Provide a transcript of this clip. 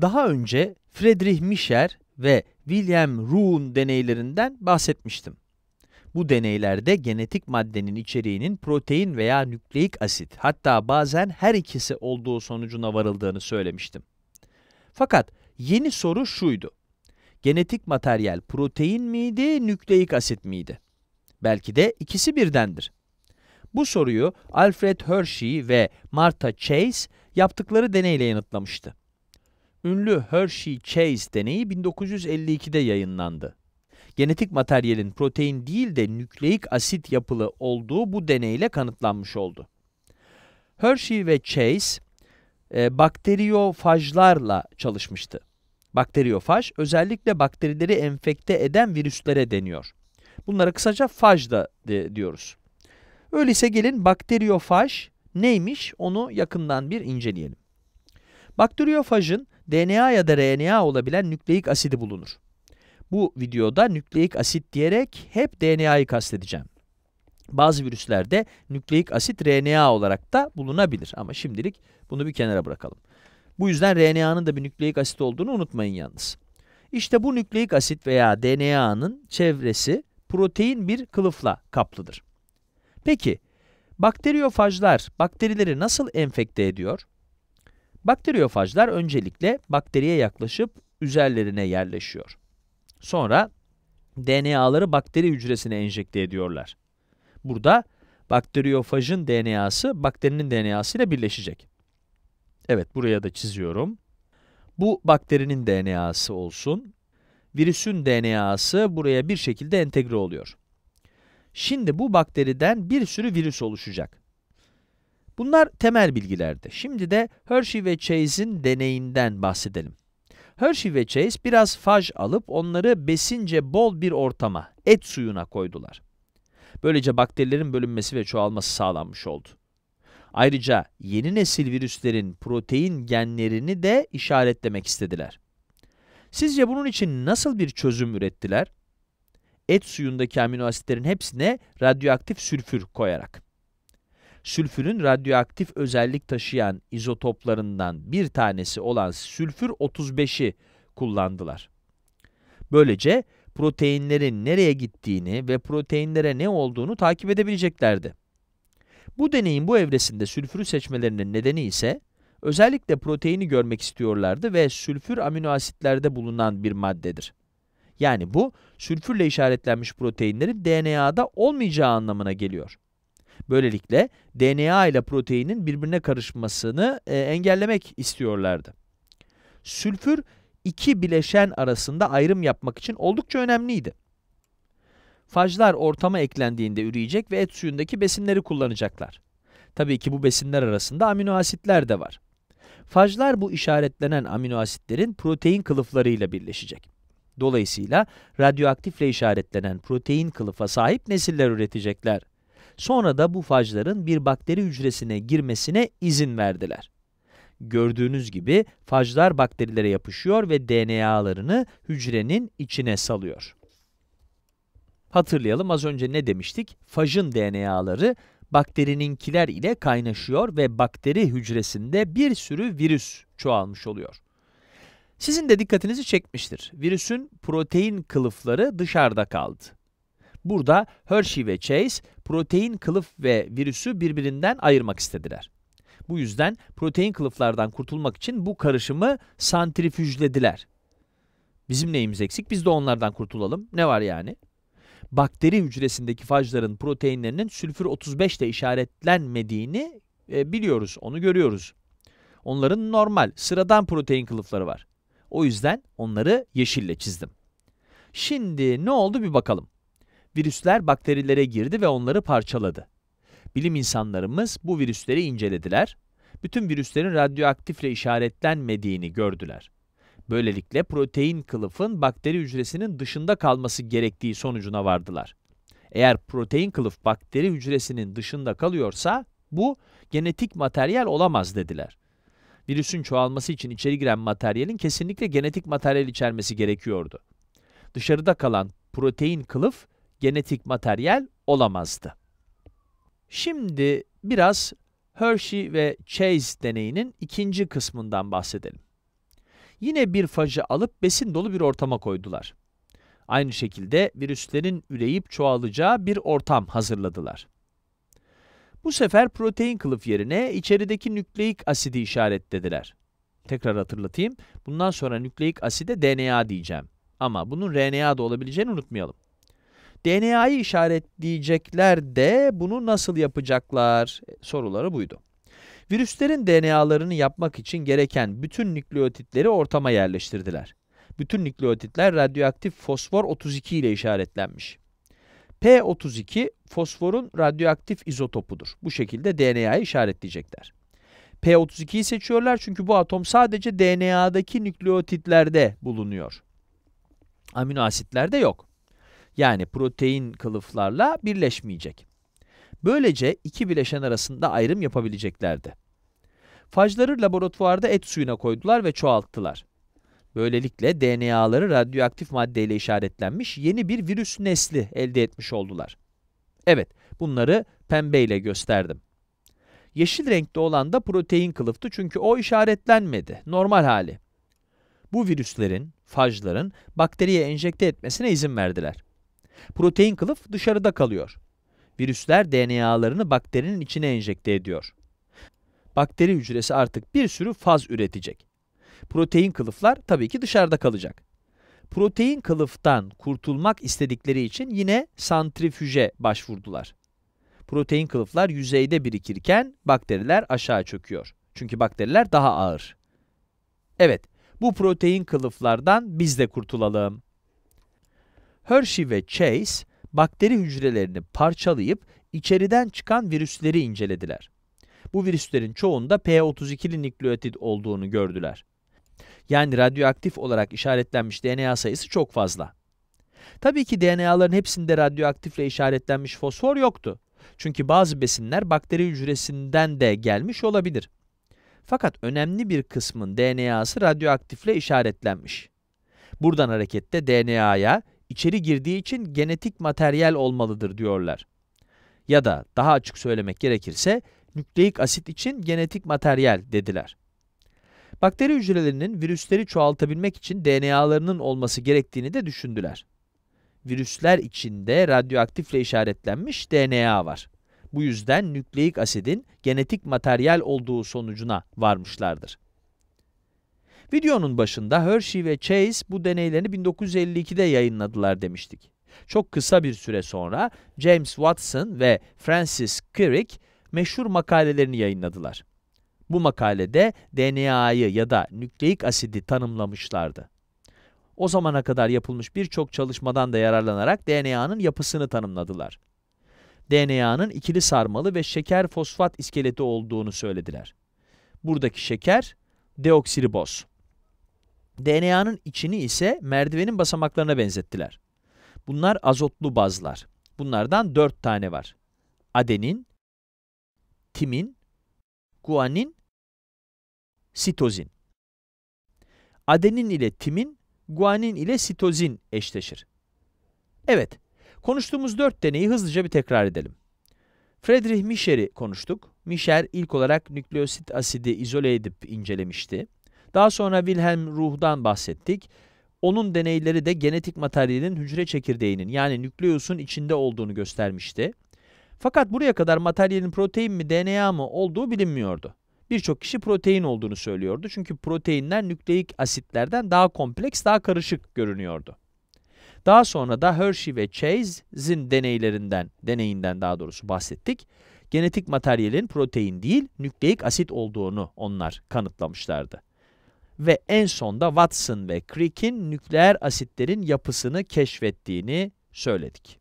Daha önce Friedrich Mischer ve William Ruh'un deneylerinden bahsetmiştim. Bu deneylerde genetik maddenin içeriğinin protein veya nükleik asit hatta bazen her ikisi olduğu sonucuna varıldığını söylemiştim. Fakat yeni soru şuydu. Genetik materyal protein miydi, nükleik asit miydi? Belki de ikisi birdendir. Bu soruyu Alfred Hershey ve Martha Chase yaptıkları deneyle yanıtlamıştı. Ünlü Hershey-Chase deneyi 1952'de yayınlandı. Genetik materyalin protein değil de nükleik asit yapılı olduğu bu deneyle kanıtlanmış oldu. Hershey ve Chase e, bakteriyofajlarla çalışmıştı. Bakteriyofaj özellikle bakterileri enfekte eden virüslere deniyor. Bunlara kısaca faj da de, diyoruz. Öyleyse gelin bakteriyofaj neymiş onu yakından bir inceleyelim. Bakteriyofajın DNA ya da RNA olabilen nükleik asidi bulunur. Bu videoda nükleik asit diyerek hep DNA'yı kastedeceğim. Bazı virüslerde nükleik asit RNA olarak da bulunabilir ama şimdilik bunu bir kenara bırakalım. Bu yüzden RNA'nın da bir nükleik asit olduğunu unutmayın yalnız. İşte bu nükleik asit veya DNA'nın çevresi protein bir kılıfla kaplıdır. Peki, bakteriyofajlar bakterileri nasıl enfekte ediyor? Bakteriyofajlar öncelikle bakteriye yaklaşıp üzerlerine yerleşiyor. Sonra DNA'ları bakteri hücresine enjekte ediyorlar. Burada bakteriyofajın DNA'sı bakterinin DNA'sı ile birleşecek. Evet buraya da çiziyorum. Bu bakterinin DNA'sı olsun. Virüsün DNA'sı buraya bir şekilde entegre oluyor. Şimdi bu bakteriden bir sürü virüs oluşacak. Bunlar temel bilgilerdi. Şimdi de Hershey ve Chase'in deneyinden bahsedelim. Hershey ve Chase biraz faj alıp onları besince bol bir ortama, et suyuna koydular. Böylece bakterilerin bölünmesi ve çoğalması sağlanmış oldu. Ayrıca yeni nesil virüslerin protein genlerini de işaretlemek istediler. Sizce bunun için nasıl bir çözüm ürettiler? Et suyundaki amino asitlerin hepsine radyoaktif sülfür koyarak. Sülfürün radyoaktif özellik taşıyan izotoplarından bir tanesi olan sülfür 35'i kullandılar. Böylece proteinlerin nereye gittiğini ve proteinlere ne olduğunu takip edebileceklerdi. Bu deneyin bu evresinde sülfürü seçmelerinin nedeni ise özellikle proteini görmek istiyorlardı ve sülfür aminoasitlerde bulunan bir maddedir. Yani bu sülfürle işaretlenmiş proteinlerin DNA'da olmayacağı anlamına geliyor. Böylelikle DNA ile proteinin birbirine karışmasını e, engellemek istiyorlardı. Sülfür iki bileşen arasında ayrım yapmak için oldukça önemliydi. Fajlar ortama eklendiğinde üreyecek ve et suyundaki besinleri kullanacaklar. Tabii ki bu besinler arasında amino asitler de var. Fajlar bu işaretlenen amino asitlerin protein kılıflarıyla birleşecek. Dolayısıyla radyoaktifle işaretlenen protein kılıfa sahip nesiller üretecekler. Sonra da bu fajların bir bakteri hücresine girmesine izin verdiler. Gördüğünüz gibi fajlar bakterilere yapışıyor ve DNA'larını hücrenin içine salıyor. Hatırlayalım az önce ne demiştik? Fajın DNA'ları bakterininkiler ile kaynaşıyor ve bakteri hücresinde bir sürü virüs çoğalmış oluyor. Sizin de dikkatinizi çekmiştir. Virüsün protein kılıfları dışarıda kaldı. Burada Hershey ve Chase protein kılıf ve virüsü birbirinden ayırmak istediler. Bu yüzden protein kılıflardan kurtulmak için bu karışımı santrifüjlediler. Bizim neyimiz eksik? Biz de onlardan kurtulalım. Ne var yani? Bakteri hücresindeki fajların proteinlerinin sülfür 35 ile işaretlenmediğini e, biliyoruz, onu görüyoruz. Onların normal, sıradan protein kılıfları var. O yüzden onları yeşille çizdim. Şimdi ne oldu bir bakalım virüsler bakterilere girdi ve onları parçaladı. Bilim insanlarımız bu virüsleri incelediler, bütün virüslerin radyoaktifle işaretlenmediğini gördüler. Böylelikle protein kılıfın bakteri hücresinin dışında kalması gerektiği sonucuna vardılar. Eğer protein kılıf bakteri hücresinin dışında kalıyorsa bu genetik materyal olamaz dediler. Virüsün çoğalması için içeri giren materyalin kesinlikle genetik materyal içermesi gerekiyordu. Dışarıda kalan protein kılıf genetik materyal olamazdı. Şimdi biraz Hershey ve Chase deneyinin ikinci kısmından bahsedelim. Yine bir fajı alıp besin dolu bir ortama koydular. Aynı şekilde virüslerin üreyip çoğalacağı bir ortam hazırladılar. Bu sefer protein kılıf yerine içerideki nükleik asidi işaretlediler. Tekrar hatırlatayım, bundan sonra nükleik aside DNA diyeceğim. Ama bunun RNA da olabileceğini unutmayalım. DNA'yı işaretleyecekler de bunu nasıl yapacaklar e, soruları buydu. Virüslerin DNA'larını yapmak için gereken bütün nükleotitleri ortama yerleştirdiler. Bütün nükleotitler radyoaktif fosfor 32 ile işaretlenmiş. P32 fosforun radyoaktif izotopudur. Bu şekilde DNA'yı işaretleyecekler. P32'yi seçiyorlar çünkü bu atom sadece DNA'daki nükleotitlerde bulunuyor. Amino asitlerde yok yani protein kılıflarla birleşmeyecek. Böylece iki bileşen arasında ayrım yapabileceklerdi. Fajları laboratuvarda et suyuna koydular ve çoğalttılar. Böylelikle DNA'ları radyoaktif maddeyle işaretlenmiş yeni bir virüs nesli elde etmiş oldular. Evet, bunları pembeyle gösterdim. Yeşil renkte olan da protein kılıftı çünkü o işaretlenmedi, normal hali. Bu virüslerin, fajların bakteriye enjekte etmesine izin verdiler. Protein kılıf dışarıda kalıyor. Virüsler DNA'larını bakterinin içine enjekte ediyor. Bakteri hücresi artık bir sürü faz üretecek. Protein kılıflar tabii ki dışarıda kalacak. Protein kılıftan kurtulmak istedikleri için yine santrifüje başvurdular. Protein kılıflar yüzeyde birikirken bakteriler aşağı çöküyor. Çünkü bakteriler daha ağır. Evet, bu protein kılıflardan biz de kurtulalım. Hershey ve Chase, bakteri hücrelerini parçalayıp içeriden çıkan virüsleri incelediler. Bu virüslerin çoğunda p 32 nükleotid olduğunu gördüler. Yani radyoaktif olarak işaretlenmiş DNA sayısı çok fazla. Tabii ki DNA'ların hepsinde radyoaktifle işaretlenmiş fosfor yoktu. Çünkü bazı besinler bakteri hücresinden de gelmiş olabilir. Fakat önemli bir kısmın DNA'sı radyoaktifle işaretlenmiş. Buradan hareketle DNA'ya içeri girdiği için genetik materyal olmalıdır diyorlar. Ya da daha açık söylemek gerekirse nükleik asit için genetik materyal dediler. Bakteri hücrelerinin virüsleri çoğaltabilmek için DNA'larının olması gerektiğini de düşündüler. Virüsler içinde radyoaktifle işaretlenmiş DNA var. Bu yüzden nükleik asidin genetik materyal olduğu sonucuna varmışlardır. Videonun başında Hershey ve Chase bu deneylerini 1952'de yayınladılar demiştik. Çok kısa bir süre sonra James Watson ve Francis Crick meşhur makalelerini yayınladılar. Bu makalede DNA'yı ya da nükleik asidi tanımlamışlardı. O zamana kadar yapılmış birçok çalışmadan da yararlanarak DNA'nın yapısını tanımladılar. DNA'nın ikili sarmalı ve şeker fosfat iskeleti olduğunu söylediler. Buradaki şeker deoksiriboz. DNA'nın içini ise merdivenin basamaklarına benzettiler. Bunlar azotlu bazlar. Bunlardan 4 tane var. Adenin, timin, guanin, sitozin. Adenin ile timin, guanin ile sitozin eşleşir. Evet, konuştuğumuz 4 deneyi hızlıca bir tekrar edelim. Friedrich Mischer'i konuştuk. Mischer ilk olarak nükleosit asidi izole edip incelemişti. Daha sonra Wilhelm Ruh'dan bahsettik. Onun deneyleri de genetik materyalin hücre çekirdeğinin yani nükleosun içinde olduğunu göstermişti. Fakat buraya kadar materyalin protein mi DNA mı olduğu bilinmiyordu. Birçok kişi protein olduğunu söylüyordu çünkü proteinler nükleik asitlerden daha kompleks, daha karışık görünüyordu. Daha sonra da Hershey ve Chase'in deneylerinden, deneyinden daha doğrusu bahsettik. Genetik materyalin protein değil, nükleik asit olduğunu onlar kanıtlamışlardı ve en sonda Watson ve Crick'in nükleer asitlerin yapısını keşfettiğini söyledik.